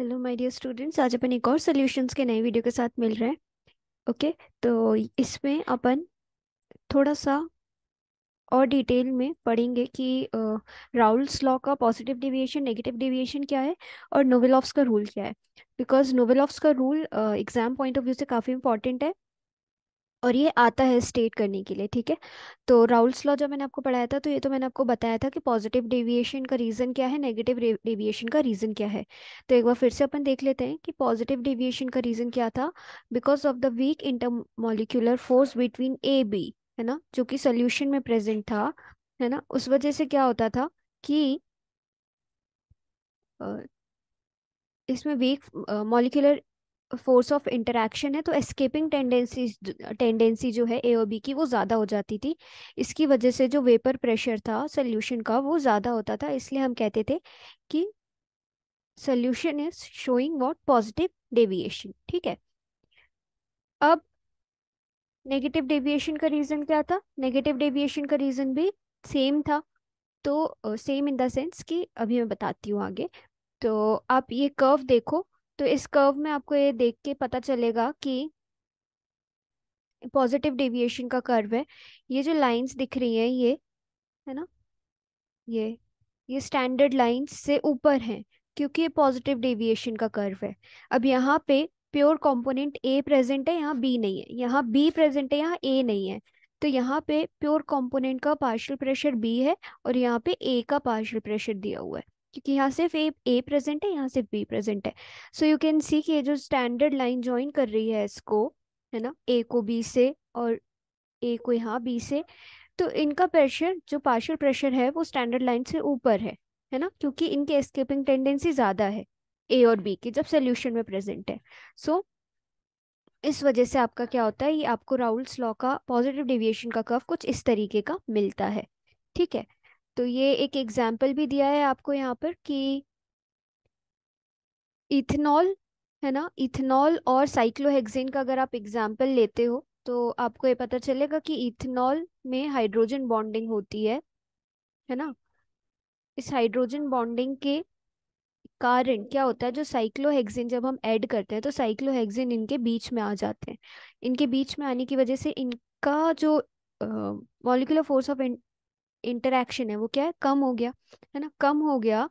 Hello my dear students आज अपन एक और सॉल्यूशंस के नए वीडियो के साथ मिल रहे हैं ओके okay? तो इसमें अपन थोड़ा सा और डिटेल में पढ़ेंगे कि राउल्स लॉ का पॉजिटिव डिविएशन नेगेटिव डिविएशन क्या है और नोवेलॉफ्स का रूल क्या है बिकॉज नोवेलॉफ्स का rule exam point of view से काफ़ी इंपॉर्टेंट है और ये आता है स्टेट करने के लिए ठीक है तो राउल्स लॉ जो मैंने आपको पढ़ाया था तो ये तो मैंने आपको बताया था कि पॉजिटिव डेविएशन का रीज़न क्या है नेगेटिव डेविएशन का रीज़न क्या है तो एक बार फिर से अपन देख लेते हैं कि पॉजिटिव डेविएशन का रीज़न क्या था because of the weak intermolecular force between A B है ना जो कि सोल्यूशन में प्रेजेंट था है ना उस वजह से क्या होता था कि इसमें weak molecular force of interaction है तो एस्केपिंग टेंडेंसी टेंडेंसी जो है ए और बी की वो ज़्यादा हो जाती थी इसकी वजह से जो वेपर प्रेशर था सोल्यूशन का वो ज़्यादा होता था इसलिए हम कहते थे कि solution is showing what positive deviation ठीक है अब नेगेटिव डेविएशन का रीज़न क्या था नेगेटिव डेविएशन का रीज़न भी सेम था तो सेम इन द सेंस कि अभी मैं बताती हूँ आगे तो आप ये कर्व देखो तो इस कर्व में आपको ये देख के पता चलेगा कि पॉजिटिव डेविएशन का कर्व है ये जो लाइंस दिख रही हैं ये है ना ये ये स्टैंडर्ड लाइंस से ऊपर हैं क्योंकि ये पॉजिटिव डेविएशन का कर्व है अब यहाँ पे प्योर कंपोनेंट ए प्रेजेंट है यहाँ बी नहीं है यहाँ बी प्रेजेंट है यहाँ ए नहीं है तो यहाँ पे प्योर कंपोनेंट का पार्शियल प्रेशर बी है और यहाँ पे ए का पार्शियल प्रेशर दिया हुआ है क्योंकि यहाँ सिर्फ ए ए प्रेजेंट है यहाँ सिर्फ बी प्रेजेंट है सो यू कैन सी कि ये जो स्टैंडर्ड लाइन ज्वाइन कर रही है इसको है ना ए को बी से और ए को यहाँ बी से तो इनका प्रेशर जो पार्शियल प्रेशर है वो स्टैंडर्ड लाइन से ऊपर है है ना क्योंकि इनके एस्केपिंग टेंडेंसी ज़्यादा है ए और बी की जब सोल्यूशन में प्रेजेंट है सो so, इस वजह से आपका क्या होता है ये आपको राउल्स लॉ का पॉजिटिव डिविएशन का कर्व कुछ इस तरीके का मिलता है ठीक है तो ये एक एग्जाम्पल भी दिया है आपको यहाँ पर कि इथेनॉल है ना इथेनॉल और साइक्लोहेक्सेन का अगर आप एग्जाम्पल लेते हो तो आपको ये पता चलेगा कि इथेनॉल में हाइड्रोजन बॉन्डिंग होती है है ना इस हाइड्रोजन बॉन्डिंग के कारण क्या होता है जो साइक्लोहेक्सेन जब हम ऐड करते हैं तो साइक्लोहेक्सेन इनके बीच में आ जाते हैं इनके बीच में आने की वजह से इनका जो मॉलिकुलर फोर्स ऑफ इंटरेक्शन है वो क्या है कम हो गया है ना कम हो गया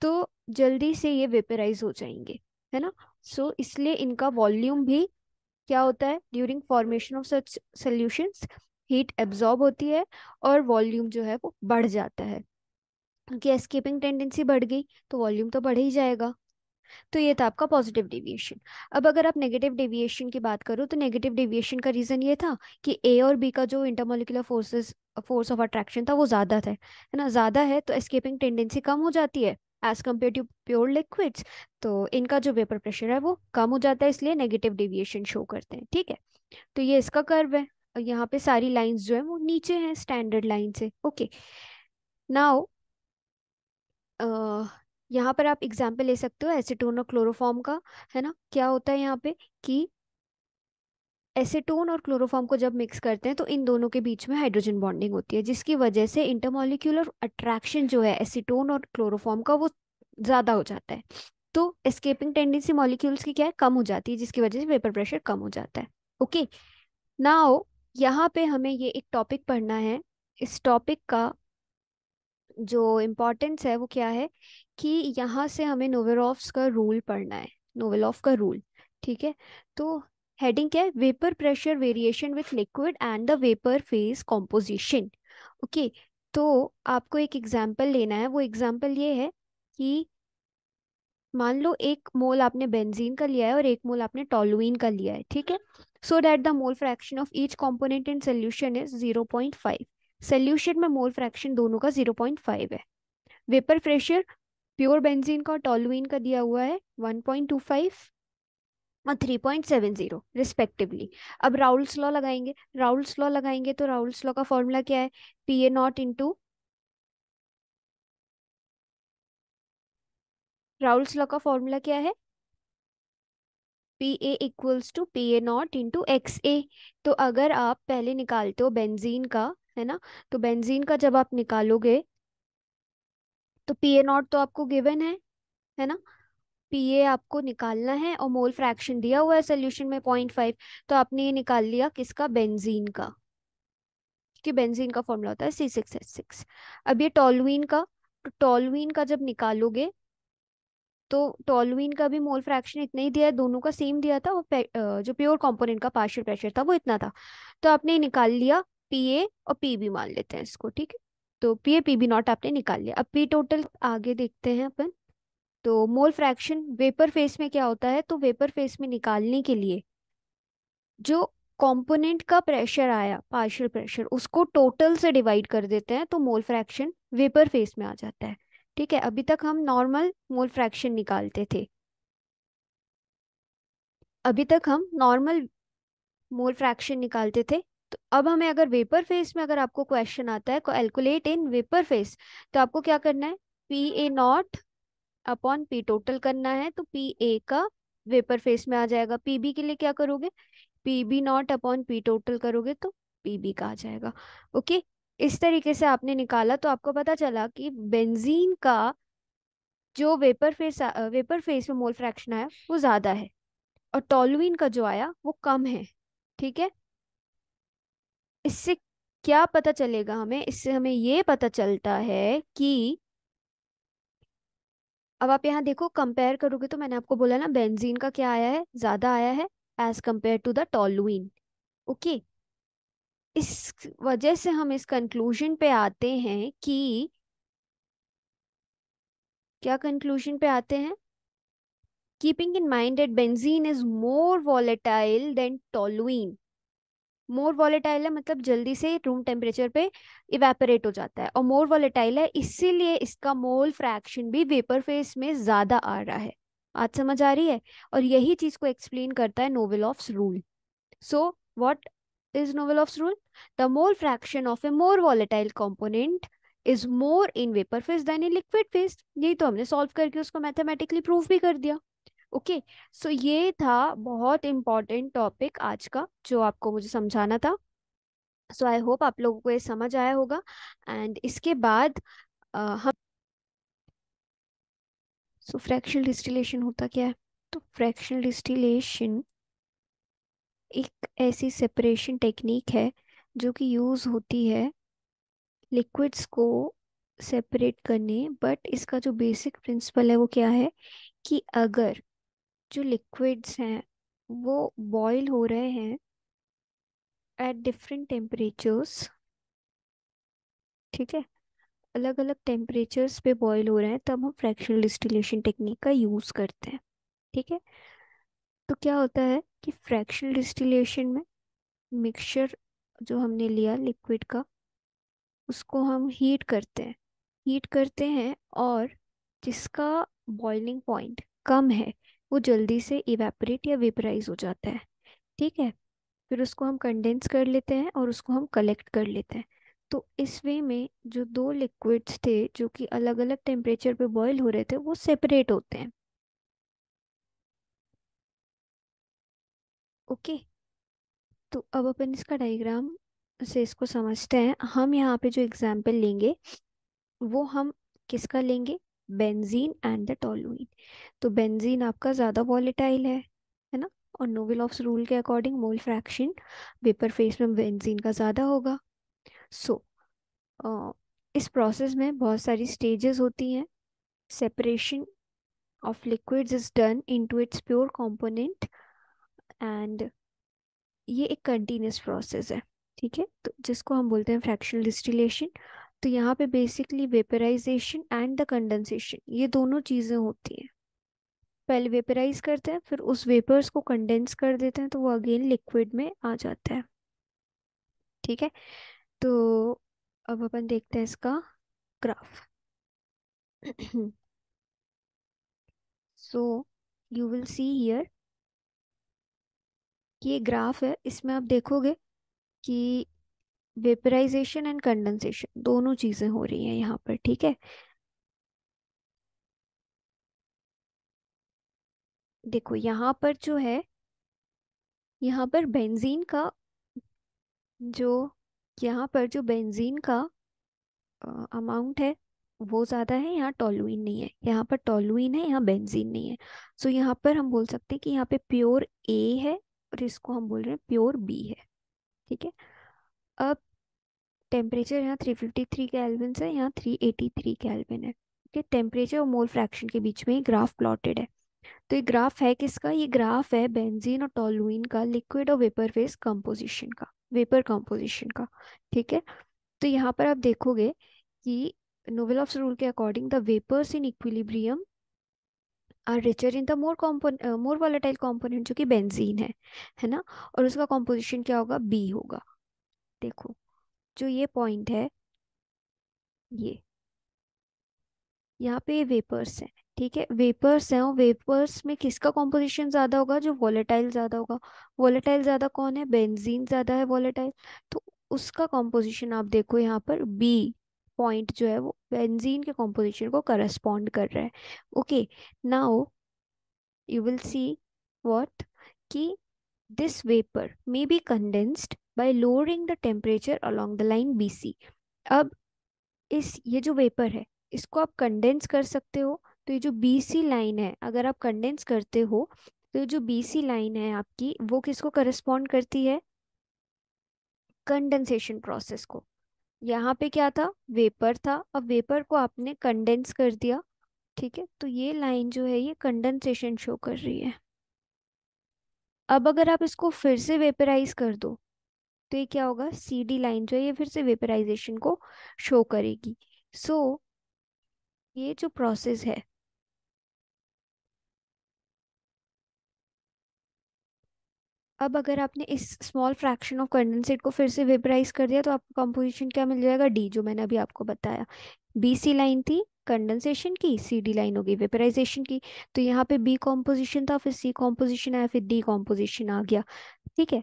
तो जल्दी से ये वेपराइज हो जाएंगे है ना सो so, इसलिए इनका वॉल्यूम भी क्या होता है during formation of such solutions heat absorb होती है और वॉल्यूम जो है वो बढ़ जाता है क्योंकि एस्केपिंग टेंडेंसी बढ़ गई तो वॉल्यूम तो बढ़ ही जाएगा तो ये था आपका पॉजिटिव डेविएशन अब अगर आप नेगेटिव डेविएशन की बात करो तो नेगेटिव डेविएशन का रीज़न ये था कि ए और बी का जो intermolecular forces force of attraction था वो ज़्यादा था है ना ज़्यादा है तो एस्केपिंग टेंडेंसी कम हो जाती है as compare to pure liquids तो इनका जो वेपर प्रेशर है वो कम हो जाता है इसलिए नेगेटिव डेविएशन शो करते हैं ठीक है तो ये इसका कर्व है और यहाँ पे सारी लाइंस जो है वो नीचे हैं स्टैंडर्ड लाइन से ओके नाउ यहाँ पर आप एग्जाम्पल ले सकते हो एसिटोन और क्लोरोफॉर्म का है ना क्या होता है यहाँ पे कि एसिटोन और क्लोरोफॉर्म को जब मिक्स करते हैं तो इन दोनों के बीच में हाइड्रोजन बॉन्डिंग होती है जिसकी वजह से इंटरमोलिक्यूलर अट्रैक्शन जो है एसिटोन और क्लोरोफॉर्म का वो ज़्यादा हो जाता है तो एस्केपिंग टेंडेंसी मॉलिक्यूल्स की क्या है कम हो जाती है जिसकी वजह से वेपर प्रेशर कम हो जाता है ओके नाओ यहाँ पे हमें ये एक टॉपिक पढ़ना है इस टॉपिक का जो इम्पोर्टेंस है वो क्या है कि यहाँ से हमें नोवेलॉफ्स का रूल पढ़ना है नोवेलॉफ का रूल ठीक है तो हेडिंग क्या है vapour pressure variation with liquid and the vapour phase composition okay तो आपको एक एग्जाम्पल लेना है वो एग्जाम्पल ये है कि मान लो एक मोल आपने बेंजीन का लिया है और एक मोल आपने टॉलुइन का लिया है ठीक है so that the mole fraction of each component in solution is zero point five solution में मोल फ्रैक्शन दोनों का जीरो पॉइंट फाइव है वेपर प्रेशर प्योर बेंजीन का टॉलुइन का दिया हुआ है 1.25 और 3.70 रिस्पेक्टिवली अब राउल्स लॉ लगाएंगे राउल्स लॉ लगाएंगे तो राउल्स लॉ का फॉर्मूला क्या है P A naught into Raoult's law का फॉर्मूला क्या है P A equals to P A naught into X A तो अगर आप पहले निकालते हो बेंजीन का है ना तो बेंजीन का जब आप निकालोगे तो पी ए नॉट तो आपको गिवन है है ना पी ए आपको निकालना है और मोल फ्रैक्शन दिया हुआ है सोल्यूशन में पॉइंट फाइव तो आपने ये निकाल लिया किसका बेंजीन का कि बेंजीन का फॉर्मूला होता है सी सिक्स एच सिक्स अब ये टॉलवीन का तो टॉलवीन का जब निकालोगे तो टोलवीन का भी मोल फ्रैक्शन इतना ही दिया है दोनों का सेम दिया था और जो प्योर कॉम्पोनेंट का पार्शियल प्रेशर था वो इतना था तो आपने निकाल लिया पी ए और पी बी मान लेते हैं इसको ठीक है तो P A P B naught आपने निकाल लिया अब पी टोटल आगे देखते हैं अपन तो मोल फ्रैक्शन वेपर फेस में क्या होता है तो वेपर फेस में निकालने के लिए जो कंपोनेंट का प्रेशर आया पार्शियल प्रेशर उसको टोटल से डिवाइड कर देते हैं तो मोल फ्रैक्शन वेपर फेस में आ जाता है ठीक है अभी तक हम नॉर्मल मोल फ्रैक्शन निकालते थे अभी तक हम नॉर्मल मोल फ्रैक्शन निकालते थे अब हमें अगर वेपर फेस में अगर आपको क्वेश्चन आता है कैलकुलेट इन वेपर फेस तो आपको क्या करना है P A naught upon P total करना है तो पी ए का वेपर फेस में आ जाएगा पी बी के लिए क्या करोगे P B naught upon P total करोगे तो पी बी का आ जाएगा ओके इस तरीके से आपने निकाला तो आपको पता चला कि बेंजीन का जो वेपर फेस वेपर फेस में मोल फ्रैक्शन आया वो ज़्यादा है और टॉलुइन का जो आया वो कम है ठीक है इससे क्या पता चलेगा हमें इससे हमें ये पता चलता है कि अब आप यहाँ देखो कंपेयर करोगे तो मैंने आपको बोला ना बेंजीन का क्या आया है ज़्यादा आया है as compared to the toluene okay इस वजह से हम इस कंक्लूजन पे आते हैं कि क्या कंक्लूजन पे आते हैं keeping in mind at benzene is more volatile than toluene more volatile है मतलब जल्दी से रूम टेम्परेचर पे इवेपोरेट हो जाता है और मोर वॉलेटाइल है इसीलिए इसका मोल फ्रैक्शन भी वेपर फेस में ज्यादा आ रहा है आज समझ आ रही है और यही चीज को एक्सप्लेन करता है novel of rule so what is novel of rule the mole fraction of a more volatile component is more in vapour phase than in liquid phase यही तो हमने सॉल्व करके उसको मैथमेटिकली प्रूव भी कर दिया ओके okay, सो so ये था बहुत इम्पॉर्टेंट टॉपिक आज का जो आपको मुझे समझाना था सो आई होप आप लोगों को ये समझ आया होगा एंड इसके बाद uh, हम सो फ्रैक्शनल डिस्टिलेशन होता क्या है तो फ्रैक्शनल डिस्टिलेशन एक ऐसी सेपरेशन टेक्निक है जो कि यूज़ होती है लिक्विड्स को सेपरेट करने बट इसका जो बेसिक प्रिंसिपल है वो क्या है कि अगर जो लिक्विड्स हैं वो बॉईल हो रहे हैं एट डिफरेंट टेम्परेचर्स ठीक है अलग अलग टेम्परेचर्स पे बॉईल हो रहे हैं तब हम फ्रैक्शनल डिस्टिलेशन टेक्निक का यूज़ करते हैं ठीक है तो क्या होता है कि फ्रैक्शनल डिस्टिलेशन में मिक्सचर जो हमने लिया लिक्विड का उसको हम हीट करते हैं हीट करते हैं और जिसका बॉइलिंग पॉइंट कम है वो जल्दी से इवेपरेट या वेपराइज हो जाता है ठीक है फिर उसको हम कंडेंस कर लेते हैं और उसको हम कलेक्ट कर लेते हैं तो इस वे में जो दो लिक्विड्स थे जो कि अलग अलग टेम्परेचर पे बॉयल हो रहे थे वो सेपरेट होते हैं ओके तो अब अपन इसका डायग्राम से इसको समझते हैं हम यहाँ पे जो एग्जाम्पल लेंगे वो हम किसका लेंगे बेंजीन एंड द टोलुइन तो बेंजीन आपका ज़्यादा वॉलेटाइल है है ना और नोवेल ऑफ्स रूल के according mole fraction vapour phase में बेंजीन का ज़्यादा होगा सो so, इस प्रोसेस में बहुत सारी स्टेजेस होती हैं separation of liquids is done into its pure component and ये एक कंटिन्यूस प्रोसेस है ठीक है तो जिसको हम बोलते हैं फ्रैक्शनल डिस्टिलेशन तो यहाँ पे basically vaporization and the condensation ये दोनों चीज़ें होती हैं पहले वेपराइज करते हैं फिर उस वेपर्स को कंडेंस कर देते हैं तो वो अगेन लिक्विड में आ जाता है ठीक है तो अब अपन देखते हैं इसका graph so you will see here कि ये ग्राफ है इसमें आप देखोगे कि वेपराइजेशन एंड कंडेंसेशन दोनों चीजें हो रही हैं यहाँ पर ठीक है देखो यहाँ पर जो है यहाँ पर बेंजीन का जो यहाँ पर जो बेंजीन का अमाउंट है वो ज़्यादा है यहाँ टोलुइन नहीं है यहाँ पर टोलुइन है यहाँ बेंजीन नहीं है सो so, यहाँ पर हम बोल सकते हैं कि यहाँ पे प्योर ए है और इसको हम बोल रहे हैं प्योर बी है ठीक है अब टेम्परेचर यहाँ 353 केल्विन है यहाँ 383 केल्विन है ओके टेम्परेचर और मोल फ्रैक्शन के बीच में ये ग्राफ प्लॉटेड है तो ये ग्राफ है किसका ये ग्राफ है बेंजीन और टोलुइन का लिक्विड और वेपर फेस कंपोजिशन का वेपर कंपोजिशन का ठीक है तो यहाँ पर आप देखोगे कि नोवेल ऑफ रूल के according the vapours in equilibrium are richer in the more compon more volatile component जो कि बेंजीन है है ना और उसका कॉम्पोजिशन क्या होगा बी होगा देखो जो ये पॉइंट है ये यहाँ पे वेपर्स हैं ठीक है वेपर्स हैं और वेपर्स में किसका कॉम्पोजिशन ज़्यादा होगा जो वॉलेटाइल ज़्यादा होगा वॉलेटाइल ज़्यादा कौन है बेंजीन ज़्यादा है वॉलेटाइल तो उसका कॉम्पोजिशन आप देखो यहाँ पर बी पॉइंट जो है वो बेंजीन के कॉम्पोजिशन को करस्पॉन्ड कर रहा है okay now you will see what कि This vapor may be condensed by lowering the temperature along the line BC. अब इस ये जो वेपर है इसको आप कंडेंस कर सकते हो तो ये जो बी सी लाइन है अगर आप कंडेंस करते हो तो ये जो बी सी लाइन है आपकी वो किसको करस्पॉन्ड करती है कंडेंसेशन प्रोसेस को यहाँ पे क्या था वेपर था अब वेपर को आपने कंडेंस कर दिया ठीक है तो ये लाइन जो है ये कंडेंसेशन शो कर रही है अब अगर आप इसको फिर से वेपराइज कर दो तो ये क्या होगा सीडी लाइन जो है ये फिर से वेपराइजेशन को शो करेगी सो so, ये जो प्रोसेस है अब अगर आपने इस स्मॉल फ्रैक्शन ऑफ कंडेंसेट को फिर से वेपराइज कर दिया तो आपको कंपोजिशन क्या मिल जाएगा डी जो मैंने अभी आपको बताया बी सी लाइन थी कंडेंसेशन की सी डी लाइन होगी वेपराइजेशन की तो यहाँ पे बी कॉम्पोजिशन था फिर सी कॉम्पोजिशन आया फिर डी कॉम्पोजिशन आ गया ठीक है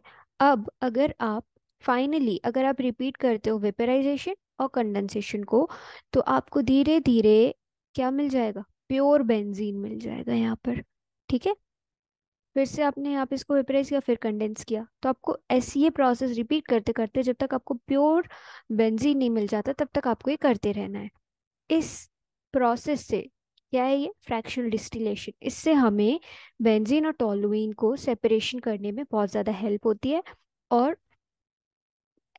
अब अगर आप फाइनली अगर आप रिपीट करते हो वेपराइजेशन और कंडेंसेशन को तो आपको धीरे धीरे क्या मिल जाएगा प्योर बेंजीन मिल जाएगा यहाँ पर ठीक है फिर से आपने यहाँ पे इसको वेपराइज किया फिर कंडेंस किया तो आपको ऐसी ये प्रोसेस रिपीट करते करते जब तक आपको प्योर बेंजीन नहीं मिल जाता तब तक आपको ये करते रहना है इस प्रोसेस से क्या है ये फ्रैक्शनल डिस्टिलेशन इससे हमें बेंजीन और टोलुइन को सेपरेशन करने में बहुत ज़्यादा हेल्प होती है और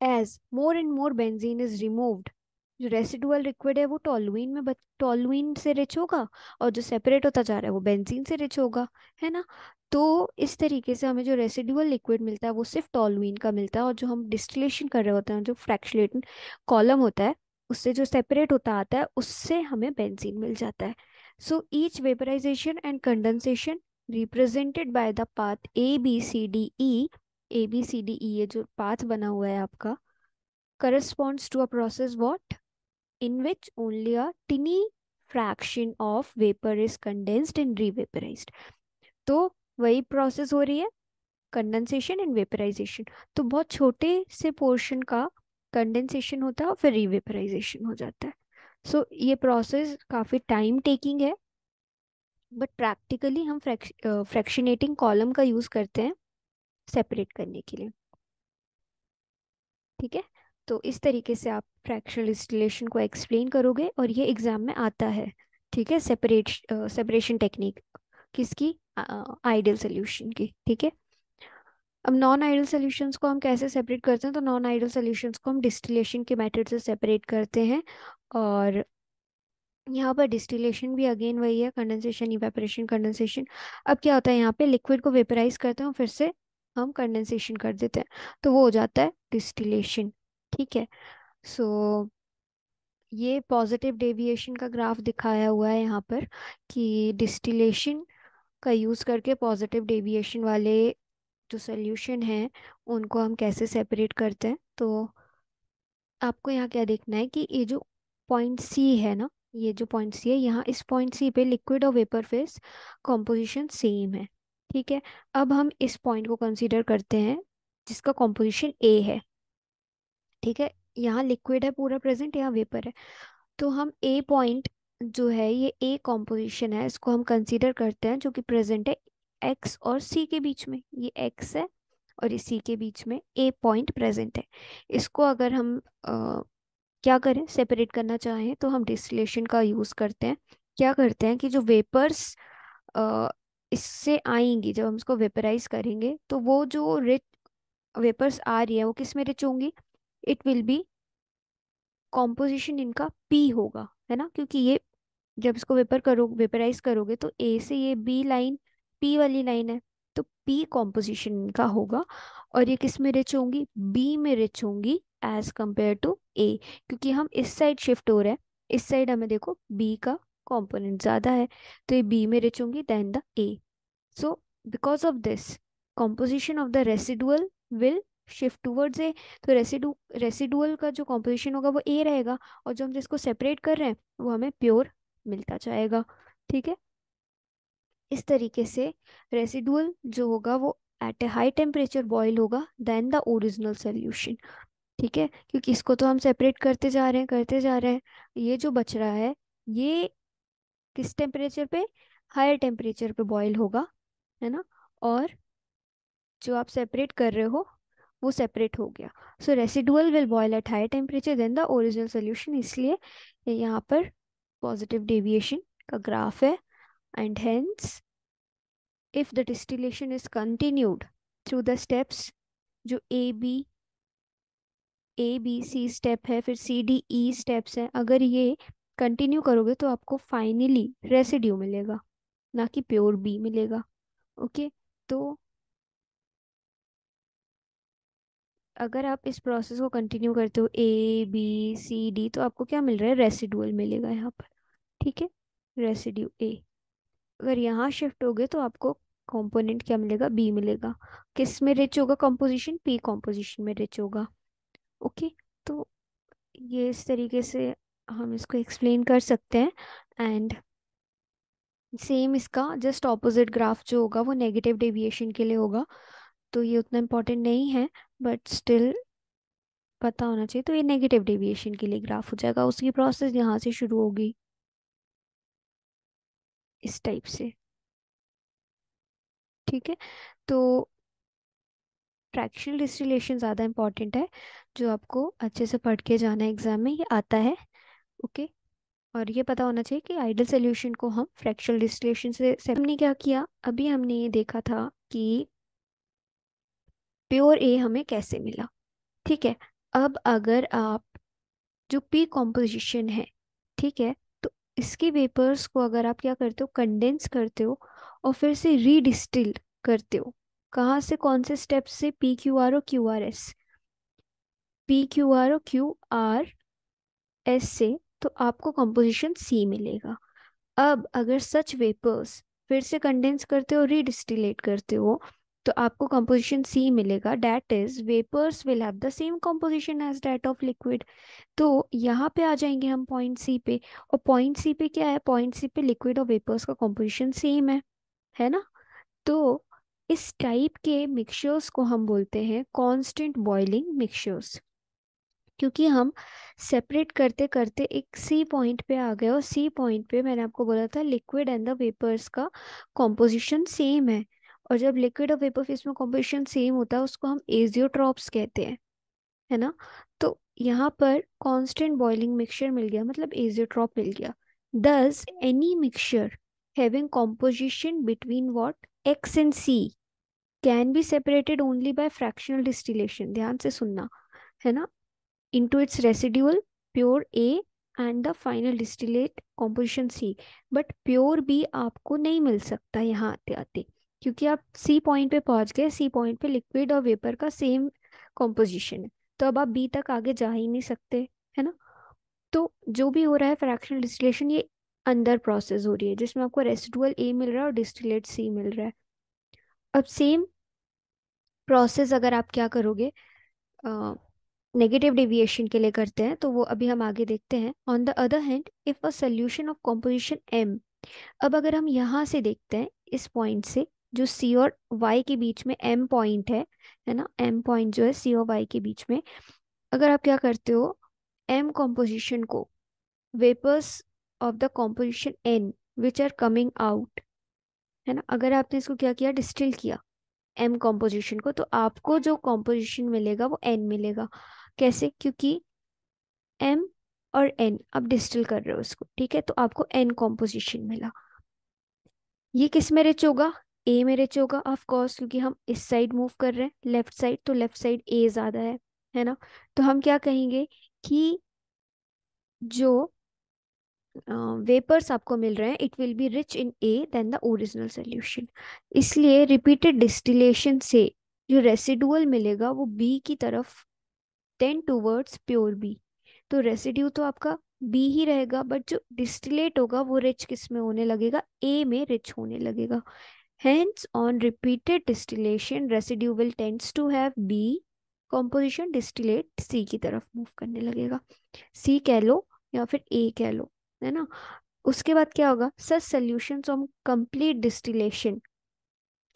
as more and more benzene is removed जो रेसिडुअल लिक्विड है वो टोलुइन में टोलुइन से रिच होगा और जो सेपरेट होता जा रहा है वो बेंजीन से रिच होगा है ना तो इस तरीके से हमें जो रेसिडुअल लिक्विड मिलता है वो सिर्फ टोलुइन का मिलता है और जो हम डिस्टिलेशन कर रहे होते हैं जो फ्रैक्शुलेटन कॉलम होता है उससे जो सेपरेट होता आता है उससे हमें बेंजीन मिल जाता है so each vaporization and condensation represented by the path A B C D E A B C D E ये जो पाथ बना हुआ है आपका corresponds to a process what in which only a tiny fraction of vapour is condensed and revaporize तो वही process हो रही है कंडेंसेशन एंड वेपराइजेशन तो बहुत छोटे से पोर्शन का कंडेंसेशन होता है और फिर रिवेपराइजेशन हो जाता है सो so, ये प्रोसेस काफ़ी टाइम टेकिंग है बट प्रैक्टिकली हम फ्रैक्शनेटिंग कॉलम का यूज़ करते हैं सेपरेट करने के लिए ठीक है तो इस तरीके से आप फ्रैक्शनल इंस्टॉलेशन को एक्सप्लेन करोगे और ये एग्ज़ाम में आता है ठीक है सेपरेट सेपरेशन टेक्निक किसकी आइडियल सोल्यूशन की ठीक है अब नॉन आइडल सॉल्यूशंस को हम कैसे सेपरेट करते हैं तो नॉन आइडल सॉल्यूशंस को हम डिस्टिलेशन के मेथड से सेपरेट करते हैं और यहाँ पर डिस्टिलेशन भी अगेन वही है कंडेंसेशन इवेपरेशन कंडेंसेशन अब क्या होता है यहाँ पे लिक्विड को वेपराइज करते हैं और फिर से हम कंडेंसेशन कर देते हैं तो वो हो जाता है डिस्टिलेशन ठीक है सो so, ये पॉजिटिव डेविएशन का ग्राफ दिखाया हुआ है यहाँ पर कि डिस्टिलेशन का यूज़ करके पॉजिटिव डेविएशन वाले जो सोल्यूशन है उनको हम कैसे सेपरेट करते हैं तो आपको यहाँ क्या देखना है कि ये जो पॉइंट सी है ना ये जो पॉइंट सी है यहाँ इस पॉइंट सी पे लिक्विड और वेपर फेस कॉम्पोजिशन सेम है ठीक है अब हम इस पॉइंट को कंसीडर करते हैं जिसका कॉम्पोजिशन ए है ठीक है यहाँ लिक्विड है पूरा प्रेजेंट यहाँ वेपर है तो हम ए पॉइंट जो है ये ए कॉम्पोजिशन है इसको हम कंसीडर करते हैं जो कि प्रेजेंट है एक्स और सी के बीच में ये एक्स है और ये सी के बीच में ए पॉइंट प्रेजेंट है इसको अगर हम आ, क्या करें सेपरेट करना चाहें तो हम डिस्टिलेशन का यूज़ करते हैं क्या करते हैं कि जो वेपर्स इससे आएंगी जब हम इसको वेपराइज करेंगे तो वो जो रिच वेपर्स आ रही है वो किस में रिच होंगी इट विल बी कॉम्पोजिशन इनका पी होगा है ना क्योंकि ये जब इसको वेपर करो वेपराइज करोगे तो ए से ये बी लाइन पी वाली लाइन है तो पी कॉम्पोजिशन का होगा और ये किस में रिच होंगी बी में रिच होंगी एज कम्पेयर टू ए क्योंकि हम इस साइड शिफ्ट हो रहे हैं इस साइड हमें देखो बी का कॉम्पोनेंट ज़्यादा है तो ये बी में रिच होंगी than the A so because of this composition of the residual will shift towards A तो रेसिडू रेसिडुअल का जो कॉम्पोजिशन होगा वो ए रहेगा और जो हम जिसको सेपरेट कर रहे हैं वो हमें प्योर मिलता जाएगा ठीक है इस तरीके से रेसिडुअल जो होगा वो at a high temperature boil होगा देन द ओरिजिनल सोल्यूशन ठीक है क्योंकि इसको तो हम सेपरेट करते जा रहे हैं करते जा रहे हैं ये जो बच रहा है ये किस टेम्परेचर पे हायर टेम्परेचर पे बॉयल होगा है ना और जो आप सेपरेट कर रहे हो वो सेपरेट हो गया so residual will boil at high temperature than the original solution इसलिए यहाँ पर पॉजिटिव डेविएशन का ग्राफ है and hence if the distillation is continued through the steps जो A B A B C step है फिर सी डी ई steps हैं अगर ये कंटिन्यू करोगे तो आपको फाइनली रेसिड्यू मिलेगा ना कि प्योर बी मिलेगा ओके तो अगर आप इस प्रोसेस को कंटिन्यू करते हो ए बी सी डी तो आपको क्या मिल रहा है रेसिड्यूअल मिलेगा यहाँ पर ठीक है रेसिड्यू ए अगर यहाँ शिफ्ट हो गए तो आपको कंपोनेंट क्या मिलेगा बी मिलेगा किस में रिच होगा कंपोजिशन पी कंपोजिशन में रिच होगा ओके तो ये इस तरीके से हम इसको एक्सप्लेन कर सकते हैं एंड सेम इसका जस्ट ऑपोजिट ग्राफ जो होगा वो नेगेटिव डेविएशन के लिए होगा तो ये उतना इम्पोर्टेंट नहीं है बट स्टिल पता होना चाहिए तो ये नेगेटिव डेविएशन के लिए ग्राफ हो जाएगा उसकी प्रोसेस यहाँ से शुरू होगी इस टाइप से ठीक है तो फ्रैक्शनल डिस्टिलेशन ज़्यादा इम्पॉर्टेंट है जो आपको अच्छे से पढ़ के जाना है एग्ज़ाम में ये आता है ओके और ये पता होना चाहिए कि आइडल सोल्यूशन को हम फ्रैक्शनल डिस्टिलेशन से, से हमने क्या किया अभी हमने ये देखा था कि प्योर ए हमें कैसे मिला ठीक है अब अगर आप जो पी कॉम्पोजिशन है ठीक है इसके वेपर्स को अगर आप क्या करते हो कंडेंस करते हो और फिर से रीडिस्टिल करते हो कहाँ से कौन से स्टेप से P Q R O Q R S P Q R O Q R S से तो आपको कंपोजिशन सी मिलेगा अब अगर सच वेपर्स फिर से कंडेंस करते हो रीडिस्टिलेट करते हो तो आपको कंपोजिशन सी मिलेगा that is vapours will have the same composition as that of liquid तो यहाँ पे आ जाएंगे हम पॉइंट सी पे और पॉइंट सी पे क्या है पॉइंट सी पे लिक्विड और वेपर्स का कंपोजिशन सेम है है ना तो इस टाइप के मिक्सचर्स को हम बोलते हैं कांस्टेंट बॉइलिंग मिक्सचर्स क्योंकि हम सेपरेट करते करते एक सी पॉइंट पे आ गए और सी पॉइंट पे मैंने आपको बोला था लिक्विड एंड द वेपर्स का कॉम्पोजिशन सेम है और जब लिक्विड और वेपर फेस में कॉम्पोजिशन सेम होता है उसको हम एजियोट्रॉप्स कहते हैं है ना तो यहाँ पर कॉन्स्टेंट बॉइलिंग मिक्सचर मिल गया मतलब एजियोट्रॉप मिल गया thus any mixture having composition between what X and C can be separated only by fractional distillation ध्यान से सुनना है ना into its residual pure A and the final distillate composition C but pure B आपको नहीं मिल सकता यहाँ आते आते क्योंकि आप सी पॉइंट पे पहुंच गए सी पॉइंट पे लिक्विड और वेपर का सेम कॉम्पोजिशन है तो अब आप बी तक आगे जा ही नहीं सकते है ना तो जो भी हो रहा है फ्रैक्शनल डिस्टिलेशन ये अंदर प्रोसेस हो रही है जिसमें आपको रेसिडुअल ए मिल रहा है और डिस्टिलेट सी मिल रहा है अब सेम प्रोसेस अगर आप क्या करोगे नेगेटिव डिविएशन के लिए करते हैं तो वो अभी हम आगे देखते हैं on the other hand if a solution of composition M अब अगर हम यहाँ से देखते हैं इस पॉइंट से जो सी और वाई के बीच में एम पॉइंट है है ना एम पॉइंट जो है सी और वाई के बीच में अगर आप क्या करते हो एम कॉम्पोजिशन को vapours of the composition N which are coming out है ना अगर आपने इसको क्या किया डिस्टिल किया एम कॉम्पोजिशन को तो आपको जो कॉम्पोजिशन मिलेगा वो एन मिलेगा कैसे क्योंकि एम और एन आप डिस्टिल कर रहे हो उसको ठीक है तो आपको एन कॉम्पोजिशन मिला ये किस में रिच होगा ए में रिच होगा ऑफ कोर्स क्योंकि हम इस साइड मूव कर रहे हैं लेफ्ट साइड तो लेफ्ट साइड ए ज़्यादा है है ना तो हम क्या कहेंगे कि जो वेपर्स आपको मिल रहे हैं it will be rich in A than the original solution इसलिए रिपीटेड डिस्टिलेशन से जो रेसिडुअल मिलेगा वो बी की तरफ टेन टूवर्ड्स प्योर बी तो रेसिड्यू तो आपका बी ही रहेगा बट जो डिस्टिलेट होगा वो रिच किस में होने लगेगा ए में रिच होने लगेगा Hence, on repeated distillation, residue will tends to have B composition distillate C की तरफ मूव करने लगेगा C कह लो या फिर A कह लो है ना उसके बाद क्या होगा such solution on complete distillation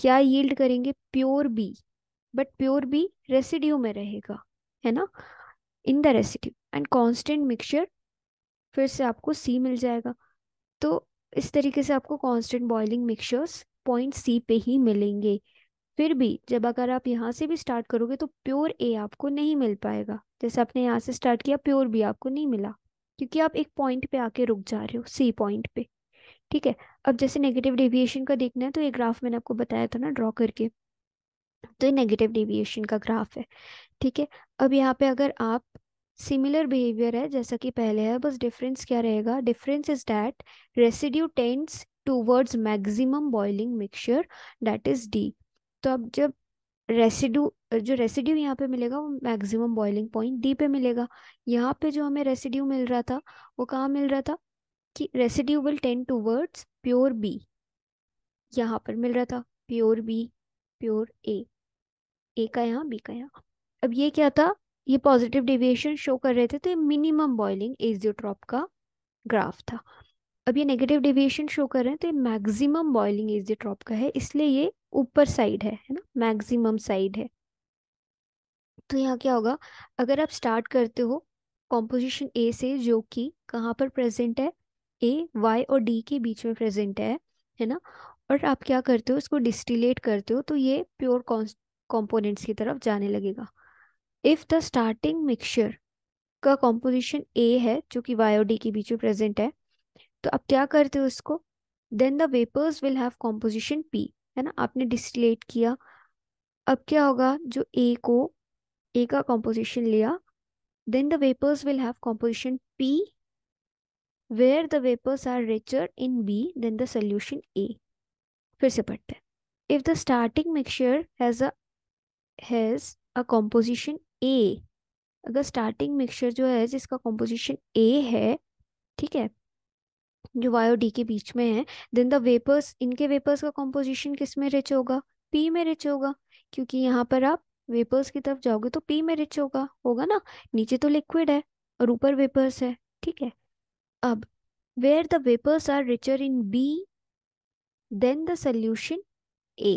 क्या यील्ड करेंगे pure B but pure B residue में रहेगा है ना in the residue and constant mixture फिर से आपको सी मिल जाएगा तो इस तरीके से आपको constant boiling mixtures point C पे ही मिलेंगे फिर भी जब अगर आप यहाँ से भी स्टार्ट करोगे तो प्योर ए आपको नहीं मिल पाएगा जैसे आपने यहाँ से स्टार्ट किया प्योर बी आपको नहीं मिला क्योंकि आप एक पॉइंट पे आके रुक जा रहे हो सी पॉइंट पे ठीक है अब जैसे नेगेटिव डेविएशन का देखना है तो ये ग्राफ मैंने आपको बताया था ना ड्रॉ करके तो ये नेगेटिव डेविएशन का ग्राफ है ठीक है अब यहाँ पे अगर आप सिमिलर बिहेवियर है जैसा कि पहले है बस डिफरेंस क्या रहेगा difference is that residue tends towards maximum boiling mixture that is D तो अब जब रेसिड्यू जो रेसिड्यू यहाँ पे मिलेगा वो मैक्सिमम बॉइलिंग पॉइंट डी पे मिलेगा यहाँ पे जो हमें रेसिड्यू मिल रहा था वो कहाँ मिल रहा था कि residue will tend towards pure B यहाँ पर मिल रहा था pure B pure A A का यहाँ बी का यहाँ अब ये क्या था ये पॉजिटिव डेविएशन शो कर रहे थे तो ये मिनिमम बॉइलिंग एजियोट्रॉप का ग्राफ था अब ये नेगेटिव डेविएशन शो कर रहे हैं तो ये मैक्सिमम बॉइलिंग ड्रॉप का है इसलिए ये ऊपर साइड है है ना मैक्सिमम साइड है तो यहाँ क्या होगा अगर आप स्टार्ट करते हो कॉम्पोजिशन ए से जो कि कहाँ पर प्रेजेंट है ए वाई और डी के बीच में प्रेजेंट है है ना और आप क्या करते हो इसको डिस्टिलेट करते हो तो ये प्योर कॉम्पोनेंट्स की तरफ जाने लगेगा इफ़ द स्टार्टिंग मिक्सचर का कॉम्पोजिशन ए है जो कि वाई और डी के बीच में प्रेजेंट है तो आप क्या करते हो उसको then the vapours will have composition P है ना आपने डिस्टिलेट किया अब क्या होगा जो ए को ए का कॉम्पोजिशन लिया then the vapours will have composition P where the vapours are richer in B than the solution A फिर से पढ़ते हैं if the starting mixture has a has a composition A अगर स्टार्टिंग मिक्सचर जो है जिसका composition A है ठीक है जो वायो डी के बीच में है देन द वेपर्स इनके वेपर्स का कॉम्पोजिशन किस में रिच होगा पी में रिच होगा क्योंकि यहाँ पर आप वेपर्स की तरफ जाओगे तो पी में रिच होगा होगा ना नीचे तो लिक्विड है और ऊपर वेपर्स है ठीक है अब where the vapours are richer in B than the solution A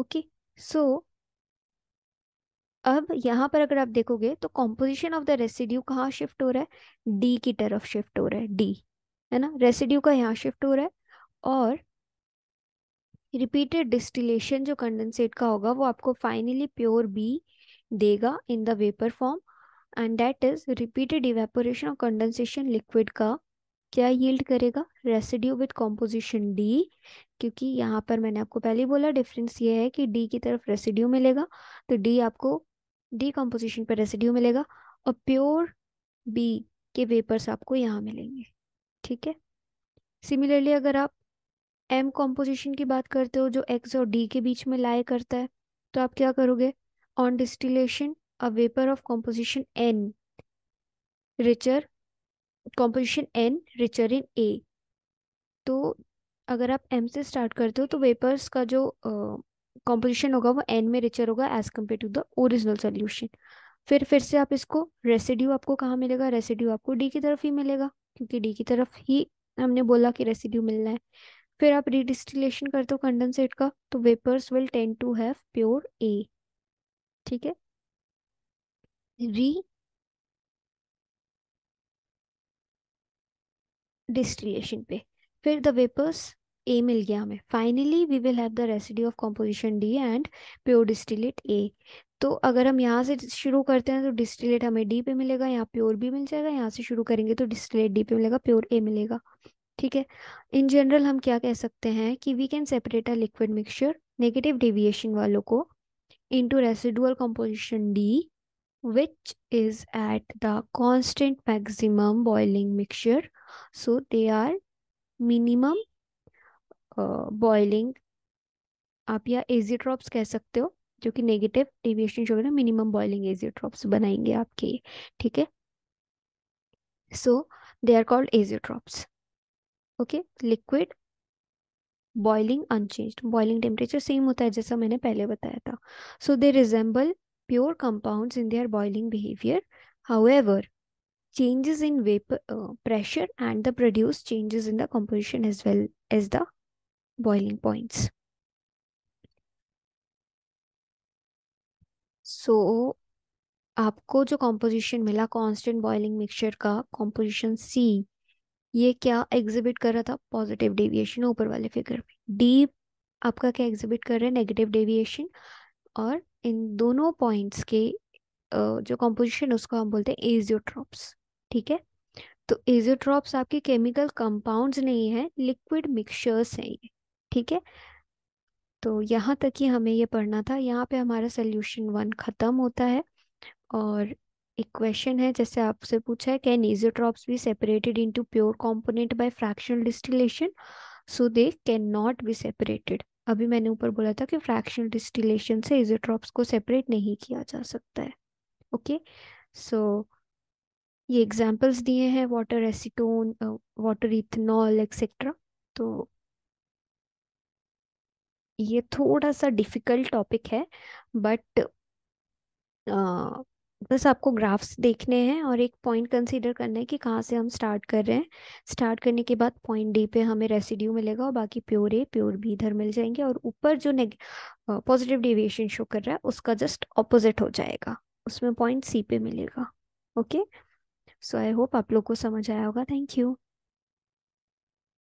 okay so अब यहाँ पर अगर आप देखोगे तो कॉम्पोजिशन ऑफ द रेसिड्यू कहाँ शिफ्ट हो रहा है डी की तरफ शिफ्ट हो रहा है डी है ना रेसिड्यू का यहाँ शिफ्ट हो रहा है और रिपीटेड डिस्टिलेशन जो कंडेंसेट का होगा वो आपको फाइनली प्योर बी देगा in the vapour form and that is repeated evaporation और कंडेंसेशन लिक्विड का क्या यील्ड करेगा रेसिड्यू विद कॉम्पोजिशन डी क्योंकि यहाँ पर मैंने आपको पहले बोला डिफरेंस ये है कि डी की तरफ रेसिड्यू मिलेगा तो डी आपको डिकम्पोजिशन पर रेसिड्यू मिलेगा और प्योर बी के वेपर्स आपको यहाँ मिलेंगे ठीक है सिमिलरली अगर आप एम कॉम्पोजिशन की बात करते हो जो एक्स और डी के बीच में लाए करता है तो आप क्या करोगे on distillation a vapour of composition N richer composition N richer in A तो अगर आप एम से स्टार्ट करते हो तो वेपर्स का जो कॉम्पोजिशन होगा वो एन में रिचर होगा as compare to the original solution फिर फिर से आप इसको रेसिड्यू आपको कहाँ मिलेगा रेसिड्यू आपको डी की तरफ ही मिलेगा क्योंकि डी की तरफ ही हमने बोला कि रेसिड्यू मिलना है फिर आप रीडिस्टिलेशन करते हो कंडेंसेट का तो vapours will tend to have pure A ठीक है री डिस्टिलेशन पे फिर द वेपर्स ए मिल गया हमें finally we will have the residue of composition D and pure distillate A तो अगर हम यहाँ से शुरू करते हैं तो डिस्टिलेट हमें डी पे मिलेगा यहाँ प्योर बी मिल जाएगा यहाँ से शुरू करेंगे तो डिस्टिलेट डी पे मिलेगा प्योर ए मिलेगा ठीक है इन जनरल हम क्या कह सकते हैं कि we can separate a liquid mixture negative deviation वालों को into residual composition D which is at the constant maximum boiling mixture so they are minimum boiling आप या एजिट्रॉप्स कह सकते हो जो कि नेगेटिव डेविएशन जो है ना मिनिमम एजी एजियोट्रॉप्स बनाएंगे आपके ठीक है so they are called azeotropes okay liquid boiling unchanged boiling temperature same होता है जैसा मैंने पहले बताया था so they resemble pure compounds in their boiling behaviour however ever changes in vapour pressure and the produce in the composition as well as the boiling points. so, आपको जो composition मिला कांस्टेंट बॉइलिंग मिक्सचर का composition सी ये क्या exhibit कर रहा था पॉजिटिव डेविएशन ऊपर वाले फिगर में डी आपका क्या एग्जिबिट कर रहा है नेगेटिव डेविएशन और इन दोनों पॉइंट्स के जो कॉम्पोजिशन उसको हम बोलते हैं एजियोट्रॉप्स ठीक है तो एजियोट्रॉप्स आपके केमिकल कंपाउंड्स नहीं है लिक्विड मिक्सचर्स हैं ये ठीक है तो यहाँ तक ही हमें ये पढ़ना था यहाँ पे हमारा सोल्यूशन वन ख़त्म होता है और एक क्वेश्चन है जैसे आपसे पूछा है can azeotropes be separated into pure component by fractional distillation so they can not be separated अभी मैंने ऊपर बोला था कि फ्रैक्शनल डिस्टिलेशन से इजोट्रॉप्स को सेपरेट नहीं किया जा सकता है ओके सो ये एग्जाम्पल्स दिए हैं water acetone water ethanol etcetera तो ये थोड़ा सा डिफिकल्ट टॉपिक है बट बस आपको ग्राफ्स देखने हैं और एक पॉइंट कंसीडर करना है कि कहाँ से हम स्टार्ट कर रहे हैं स्टार्ट करने के बाद पॉइंट डी पे हमें रेसिड्यू मिलेगा और बाकी प्योर ए प्योर बी इधर मिल जाएंगे और ऊपर जो पॉजिटिव डेविएशन शो कर रहा है उसका जस्ट ऑपोजिट हो जाएगा उसमें पॉइंट सी पे मिलेगा ओके सो आई होप आप लोग को समझ आया होगा थैंक यू